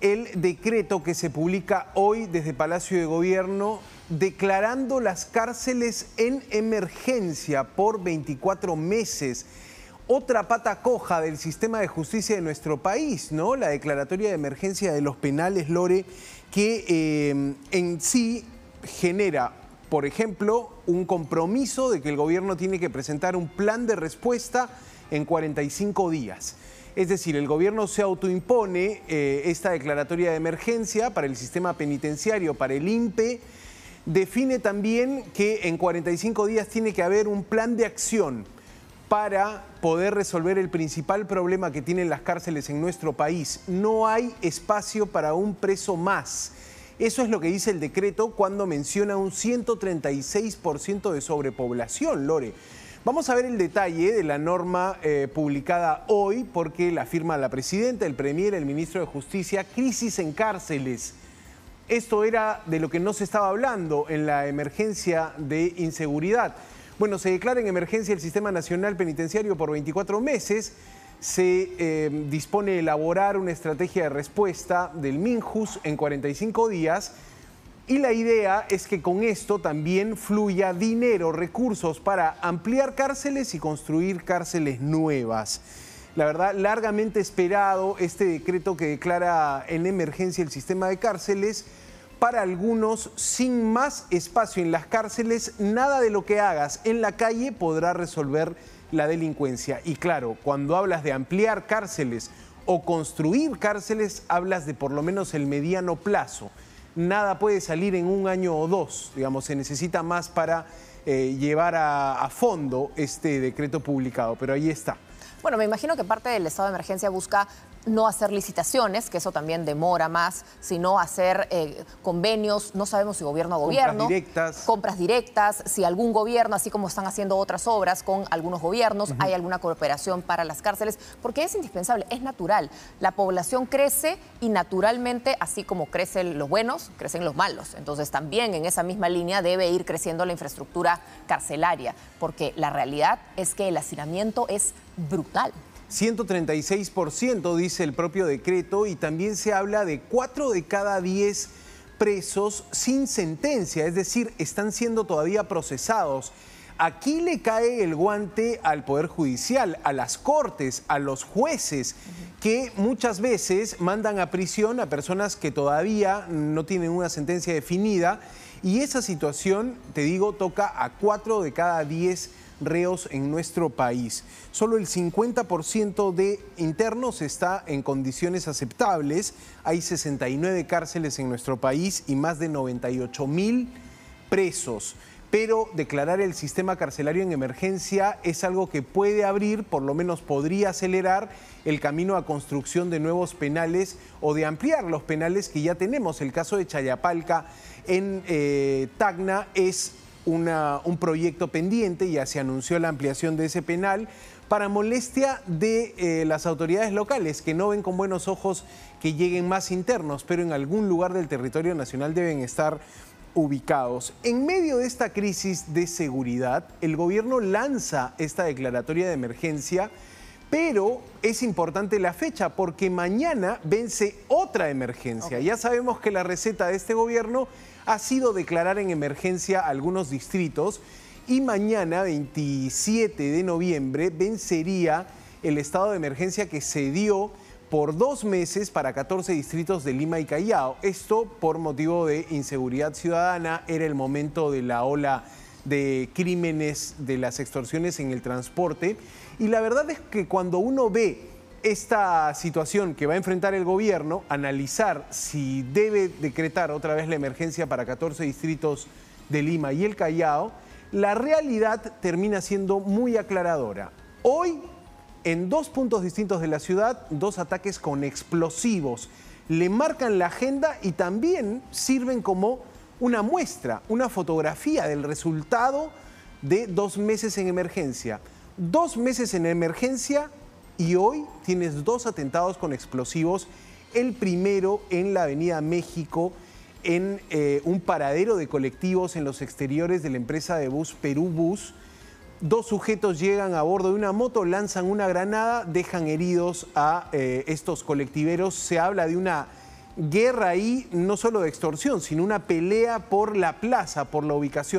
el decreto que se publica hoy desde Palacio de Gobierno declarando las cárceles en emergencia por 24 meses. Otra pata coja del sistema de justicia de nuestro país, ¿no? La declaratoria de emergencia de los penales, Lore, que eh, en sí genera, por ejemplo, un compromiso de que el gobierno tiene que presentar un plan de respuesta en 45 días. Es decir, el gobierno se autoimpone eh, esta declaratoria de emergencia para el sistema penitenciario, para el INPE. Define también que en 45 días tiene que haber un plan de acción para poder resolver el principal problema que tienen las cárceles en nuestro país. No hay espacio para un preso más. Eso es lo que dice el decreto cuando menciona un 136% de sobrepoblación, Lore. Vamos a ver el detalle de la norma eh, publicada hoy porque la firma la presidenta, el premier, el ministro de Justicia, crisis en cárceles. Esto era de lo que no se estaba hablando en la emergencia de inseguridad. Bueno, se declara en emergencia el Sistema Nacional Penitenciario por 24 meses. Se eh, dispone elaborar una estrategia de respuesta del MINJUS en 45 días y la idea es que con esto también fluya dinero, recursos para ampliar cárceles y construir cárceles nuevas. La verdad, largamente esperado este decreto que declara en emergencia el sistema de cárceles. Para algunos, sin más espacio en las cárceles, nada de lo que hagas en la calle podrá resolver la delincuencia. Y claro, cuando hablas de ampliar cárceles o construir cárceles, hablas de por lo menos el mediano plazo nada puede salir en un año o dos, digamos, se necesita más para eh, llevar a fondo este decreto publicado, pero ahí está. Bueno, me imagino que parte del estado de emergencia busca no hacer licitaciones, que eso también demora más, sino hacer eh, convenios, no sabemos si gobierno a gobierno. Compras directas. Compras directas, si algún gobierno, así como están haciendo otras obras con algunos gobiernos, hay alguna cooperación para las cárceles, porque es indispensable, es natural. La población crece y naturalmente, así como crecen los buenos, crecen los malos. Entonces también en esa misma línea debe ir creciendo la infraestructura carcelaria, porque la realidad es que el hacinamiento es brutal. 136% dice el propio decreto y también se habla de 4 de cada 10 presos sin sentencia, es decir, están siendo todavía procesados. Aquí le cae el guante al Poder Judicial, a las cortes, a los jueces, que muchas veces mandan a prisión a personas que todavía no tienen una sentencia definida. Y esa situación, te digo, toca a 4 de cada 10 reos en nuestro país. Solo el 50% de internos está en condiciones aceptables. Hay 69 cárceles en nuestro país y más de 98 mil presos pero declarar el sistema carcelario en emergencia es algo que puede abrir, por lo menos podría acelerar el camino a construcción de nuevos penales o de ampliar los penales que ya tenemos. El caso de Chayapalca en eh, Tacna es un proyecto pendiente, ya se anunció la ampliación de ese penal, para molestia de eh, las autoridades locales, que no ven con buenos ojos que lleguen más internos, pero en algún lugar del territorio nacional deben estar ubicados. En medio de esta crisis de seguridad, el gobierno lanza esta declaratoria de emergencia, pero es importante la fecha porque mañana vence otra emergencia. Ya sabemos que la receta de este gobierno ha sido declarar en emergencia algunos distritos y mañana, 27 de noviembre, vencería el estado de emergencia que se dio por dos meses para 14 distritos de Lima y Callao. Esto por motivo de inseguridad ciudadana, era el momento de la ola de crímenes, de las extorsiones en el transporte. Y la verdad es que cuando uno ve esta situación que va a enfrentar el gobierno, analizar si debe decretar otra vez la emergencia para 14 distritos de Lima y el Callao, la realidad termina siendo muy aclaradora. Hoy, en dos puntos distintos de la ciudad, dos ataques con explosivos le marcan la agenda y también sirven como una muestra, una fotografía del resultado de dos meses en emergencia. Dos meses en emergencia y hoy tienes dos atentados con explosivos. El primero en la Avenida México, en eh, un paradero de colectivos en los exteriores de la empresa de bus Perú Bus. Dos sujetos llegan a bordo de una moto, lanzan una granada, dejan heridos a eh, estos colectiveros. Se habla de una guerra ahí, no solo de extorsión, sino una pelea por la plaza, por la ubicación.